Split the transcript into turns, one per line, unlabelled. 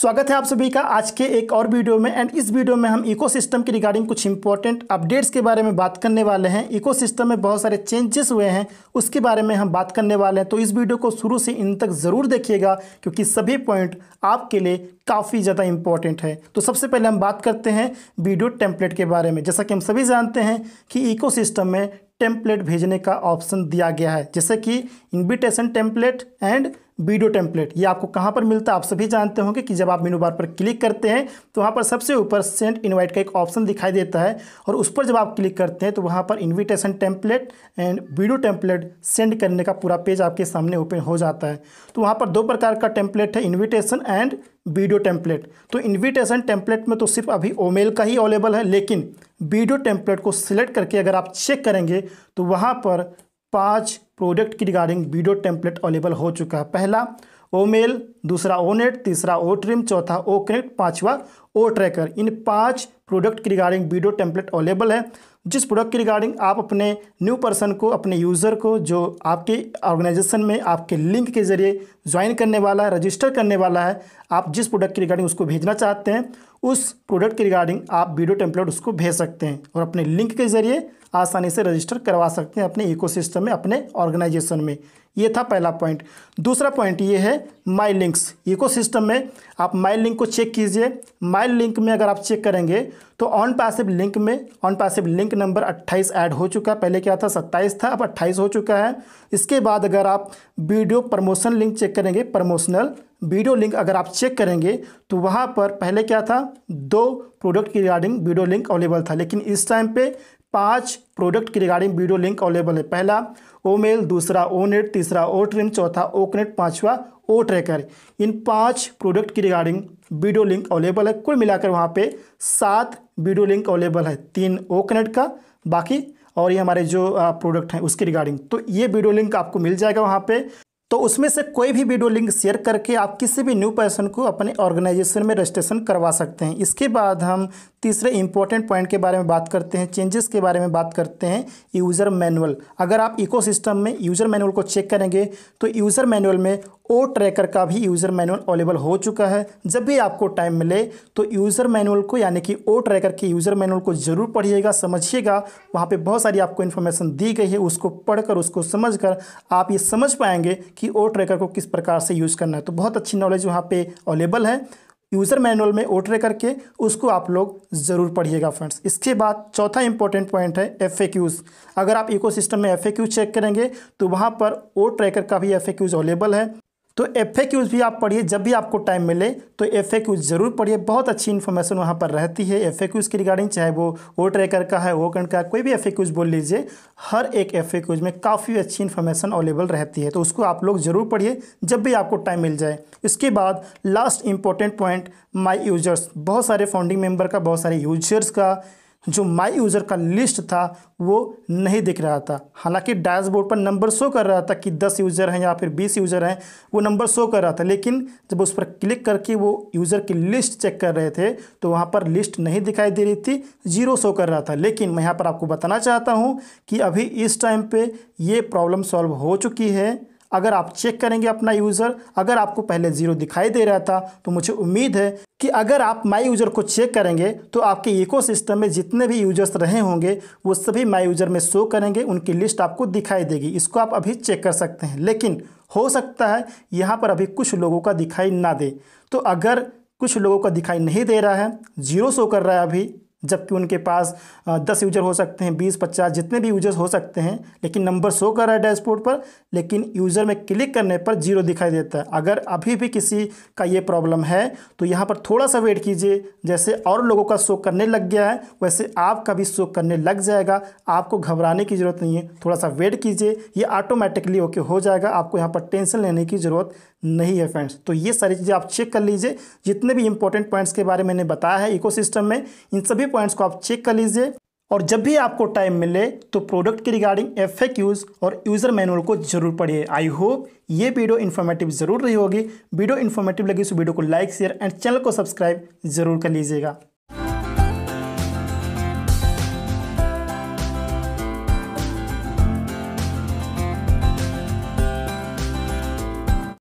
स्वागत है आप सभी का आज के एक और वीडियो में एंड इस वीडियो में हम इकोसिस्टम के रिगार्डिंग कुछ इंपॉर्टेंट अपडेट्स के बारे में बात करने वाले हैं इकोसिस्टम में बहुत सारे चेंजेस हुए हैं उसके बारे में हम बात करने वाले हैं तो इस वीडियो को शुरू से इन तक ज़रूर देखिएगा क्योंकि सभी पॉइंट आपके लिए काफ़ी ज़्यादा इंपॉर्टेंट है तो सबसे पहले हम बात करते हैं वीडियो टेम्पलेट के बारे में जैसा कि हम सभी जानते हैं कि इको में टेम्पलेट भेजने का ऑप्शन दिया गया है जैसे कि invitation template and video template ये आपको कहाँ पर मिलता है आप सभी जानते होंगे कि जब आप मेनू बार पर क्लिक करते हैं तो वहाँ पर सबसे ऊपर सेंड इनवाइट का एक ऑप्शन दिखाई देता है और उस पर जब आप क्लिक करते हैं तो वहाँ पर invitation template and video template send करने का पूरा पेज आपके सामने ओपन हो जाता है तो वहाँ पर दो प्रकार का टेम्पलेट है इन्विटेशन एंड वीडियो टेम्पलेट तो इन्विटेशन टेम्पलेट में तो सिर्फ अभी ओमेल का ही अवेलेबल है लेकिन वीडियो टेम्पलेट को सिलेक्ट करके अगर आप चेक करेंगे तो वहाँ पर पाँच प्रोडक्ट की रिगार्डिंग वीडियो टेम्पलेट अवेलेबल हो चुका है पहला ओ मेल दूसरा ओ नेट तीसरा ओ ट्रिम चौथा ओ कनेक्ट पांचवा ओ ट्रैकर इन पांच प्रोडक्ट की रिगार्डिंग वीडियो टेम्पलेट अवेलेबल है जिस प्रोडक्ट की रिगार्डिंग आप अपने न्यू पर्सन को अपने यूज़र को जो आपके ऑर्गेनाइजेशन में आपके लिंक के ज़रिए ज्वाइन करने वाला है रजिस्टर करने वाला है आप जिस प्रोडक्ट की रिगार्डिंग उसको भेजना चाहते हैं उस प्रोडक्ट के रिगार्डिंग आप वीडियो टेम्पलेट उसको भेज सकते हैं और अपने लिंक के ज़रिए आसानी से रजिस्टर करवा सकते हैं अपने इकोसिस्टम में अपने ऑर्गेनाइजेशन में ये था पहला पॉइंट दूसरा पॉइंट ये है माई लिंक्स इकोसिस्टम में आप माई लिंक को चेक कीजिए माई लिंक में अगर आप चेक करेंगे तो ऑन पैसिव लिंक में on passive link number 28 add हो चुका है पहले क्या था 27 था अब 28 हो चुका है इसके बाद अगर आप वीडियो प्रमोशन लिंक चेक करेंगे प्रमोशनल वीडियो लिंक अगर आप चेक करेंगे तो वहाँ पर पहले क्या था दो प्रोडक्ट की रिगार्डिंग वीडियो लिंक अवेलेबल था लेकिन इस टाइम पे पांच प्रोडक्ट की रिगार्डिंग वीडियो लिंक अवेलेबल है पहला ओ मेल दूसरा ओ नेट तीसरा ओ ट्रिम चौथा ओ कनेट पाँचवा ओ ट्रैकर इन पांच प्रोडक्ट की रिगार्डिंग वीडियो लिंक अवेलेबल है कुल मिलाकर वहाँ पर सात वीडियो लिंक अवेलेबल है तीन ओ कनेट का बाकी और ये हमारे जो प्रोडक्ट हैं उसके रिगार्डिंग तो ये वीडियो लिंक आपको मिल जाएगा वहाँ पे तो उसमें से कोई भी वीडियो लिंक शेयर करके आप किसी भी न्यू पर्सन को अपने ऑर्गेनाइजेशन में रजिस्ट्रेशन करवा सकते हैं इसके बाद हम तीसरे इंपॉर्टेंट पॉइंट के बारे में बात करते हैं चेंजेस के बारे में बात करते हैं यूज़र मैनुअल अगर आप इकोसिस्टम में यूज़र मैनुअल को चेक करेंगे तो यूज़र मैनुअल में ओ ट्रैकर का भी यूज़र मैनुअल अवेलेबल हो चुका है जब भी आपको टाइम मिले तो यूज़र मैनुअल को यानी कि ओ ट्रैकर के यूज़र मैनुअल को ज़रूर पढ़िएगा समझिएगा वहाँ पे बहुत सारी आपको इन्फॉर्मेशन दी गई है उसको पढ़कर उसको समझकर आप ये समझ पाएंगे कि ओ ट्रैकर को किस प्रकार से यूज़ करना है तो बहुत अच्छी नॉलेज वहाँ पर अवेलेबल है यूज़र मैनुअल में ओ ट्रैकर के उसको आप लोग ज़रूर पढ़िएगा फ्रेंड्स इसके बाद चौथा इंपॉर्टेंट पॉइंट है एफ अगर आप इकोसिस्टम में एफ चेक करेंगे तो वहाँ पर ओ ट्रैकर का भी एफ अवेलेबल है तो एफ भी आप पढ़िए जब भी आपको टाइम मिले तो एफ ज़रूर पढ़िए बहुत अच्छी इन्फॉर्मेशन वहाँ पर रहती है एफ के रिगार्डिंग चाहे वो वो ट्रेकर का है वो का कोई भी एफ बोल लीजिए हर एक एफ में काफ़ी अच्छी इन्फॉर्मेशन अवेलेबल रहती है तो उसको आप लोग ज़रूर पढ़िए जब भी आपको टाइम मिल जाए इसके बाद last important point my users बहुत सारे फाउंडिंग मेम्बर का बहुत सारे यूजर्स का जो माई यूज़र का लिस्ट था वो नहीं दिख रहा था हालांकि डैशबोर्ड पर नंबर शो कर रहा था कि 10 यूज़र हैं या फिर 20 यूज़र हैं वो नंबर शो कर रहा था लेकिन जब उस पर क्लिक करके वो यूज़र की लिस्ट चेक कर रहे थे तो वहाँ पर लिस्ट नहीं दिखाई दे रही थी जीरो शो कर रहा था लेकिन मैं यहाँ पर आपको बताना चाहता हूँ कि अभी इस टाइम पर ये प्रॉब्लम सॉल्व हो चुकी है अगर आप चेक करेंगे अपना यूज़र अगर आपको पहले ज़ीरो दिखाई दे रहा था तो मुझे उम्मीद है कि अगर आप माई यूज़र को चेक करेंगे तो आपके इकोसिस्टम में जितने भी यूजर्स रहे होंगे वो सभी माई यूज़र में शो करेंगे उनकी लिस्ट आपको दिखाई देगी इसको आप अभी चेक कर सकते हैं लेकिन हो सकता है यहाँ पर अभी कुछ लोगों का दिखाई ना दे तो अगर कुछ लोगों का दिखाई नहीं दे रहा है जीरो शो कर रहा है अभी जबकि उनके पास दस यूजर हो सकते हैं बीस पचास जितने भी यूजर्स हो सकते हैं लेकिन नंबर शो कर रहा है डैशबोर्ड पर लेकिन यूज़र में क्लिक करने पर जीरो दिखाई देता है अगर अभी भी किसी का ये प्रॉब्लम है तो यहाँ पर थोड़ा सा वेट कीजिए जैसे और लोगों का शो करने लग गया है वैसे आपका भी शो करने लग जाएगा आपको घबराने की ज़रूरत नहीं है थोड़ा सा वेट कीजिए ये ऑटोमेटिकली ओके हो जाएगा आपको यहाँ पर टेंशन लेने की ज़रूरत नहीं है फ्रेंड्स तो ये सारी चीज़ें आप चेक कर लीजिए जितने भी इंपॉर्टेंट पॉइंट्स के बारे में मैंने बताया है इकोसिस्टम में इन सभी पॉइंट्स को आप चेक कर लीजिए और जब भी आपको टाइम मिले तो प्रोडक्ट के रिगार्डिंग एफ और यूज़र मैनुअल को जरूर पढ़िए आई होप ये वीडियो इन्फॉर्मेटिव जरूर रही होगी वीडियो इन्फॉर्मेटिव लगी तो उस वीडियो को लाइक शेयर एंड चैनल को सब्सक्राइब जरूर कर लीजिएगा